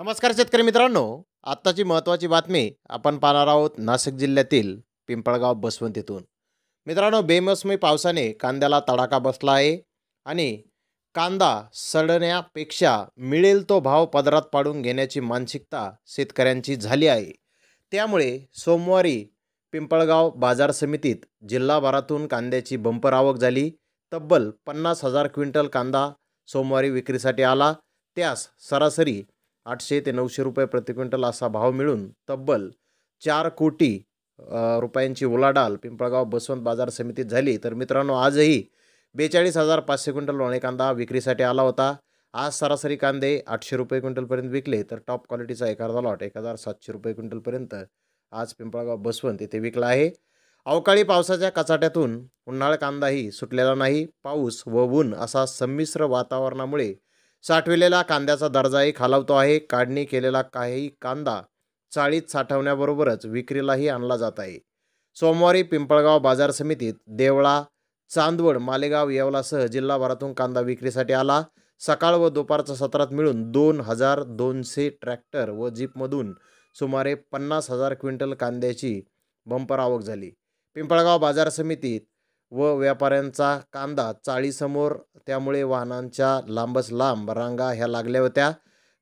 नमस्कार शेतकरी मित्रांनो आत्ताची महत्त्वाची बातमी आपण पाहणार आहोत नाशिक जिल्ह्यातील पिंपळगाव बसवंतीतून मित्रांनो बेमोसमी पावसाने कांद्याला तडाखा बसला आहे आणि कांदा सडण्यापेक्षा मिळेल तो भाव पदरात पाडून घेण्याची मानसिकता शेतकऱ्यांची झाली आहे त्यामुळे सोमवारी पिंपळगाव बाजार समितीत जिल्हाभरातून कांद्याची बंपर आवक झाली तब्बल पन्नास हजार क्विंटल कांदा सोमवारी विक्रीसाठी आला त्यास सरासरी आठशे ते नऊशे रुपये प्रति क्विंटल असा भाव मिळून तब्बल चार कोटी रुपयांची उलाढाल पिंपळगाव बसवंत बाजार समितीत झाली तर मित्रांनो आजही बेचाळीस हजार पाचशे क्विंटल लोणे कांदा विक्रीसाठी आला होता आज सरासरी कांदे आठशे रुपये क्विंटलपर्यंत विकले तर टॉप क्वालिटीचा एखादा लॉट एक हजार सातशे रुपये क्विंटलपर्यंत आज पिंपळगाव बसवंत येथे विकला आहे अवकाळी पावसाच्या कचाट्यातून उन्हाळ कांदाही सुटलेला नाही पाऊस व ऊन असा संमिश्र वातावरणामुळे साठविलेला कांद्याचा दर्जाही खालावतो आहे काढणी केलेला काही कांदा चाळीत साठवण्याबरोबरच विक्रीलाही आणला जात आहे सोमवारी पिंपळगाव बाजार समितीत देवळा चांदवड मालेगाव येवलासह जिल्हाभरातून कांदा विक्रीसाठी आला सकाळ व दुपारच्या सत्रात मिळून दोन हजार दोनशे ट्रॅक्टर व जीपमधून सुमारे पन्नास हजार क्विंटल कांद्याची बंपर आवक झाली पिंपळगाव बाजार समितीत व व्यापाऱ्यांचा कांदा चाळीसमोर त्यामुळे वाहनांच्या लांबच लांब रांगा ह्या लागल्या होत्या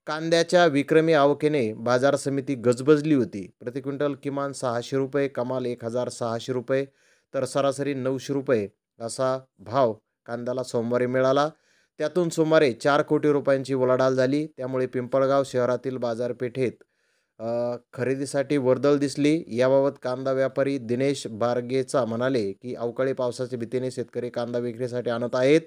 कांद्याच्या विक्रमी आवकेने बाजार समिती गजबजली होती प्रति क्विंटल किमान सहाशे रुपये कमाल एक हजार सहाशे रुपये तर सरासरी नऊशे रुपये असा भाव कांद्याला सोमवारी मिळाला त्यातून सुमारे चार कोटी रुपयांची उलाढाल झाली त्यामुळे पिंपळगाव शहरातील बाजारपेठेत खरेदीसाठी वर्दळ दिसली याबाबत कांदा व्यापारी दिनेश बारगेचा म्हणाले की अवकाळी पावसाच्या भीतीने शेतकरी कांदा विक्रीसाठी आणत आहेत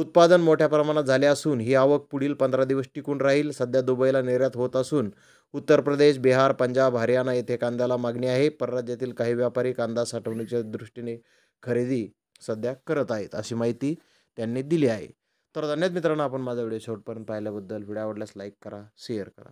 उत्पादन मोठ्या प्रमाणात झाले असून ही आवक पुढील पंधरा दिवस टिकून राहील सध्या दुबईला निर्यात होत असून उत्तर प्रदेश बिहार पंजाब हरियाणा येथे कांद्याला मागणी आहे परराज्यातील काही व्यापारी कांदा साठवणीच्या दृष्टीने खरेदी सध्या करत आहेत अशी माहिती त्यांनी दिली आहे तर धन्यवाद मित्रांनो आपण माझा व्हिडिओ शेवटपर्यंत पाहिल्याबद्दल व्हिडिओ आवडल्यास लाईक करा शेअर करा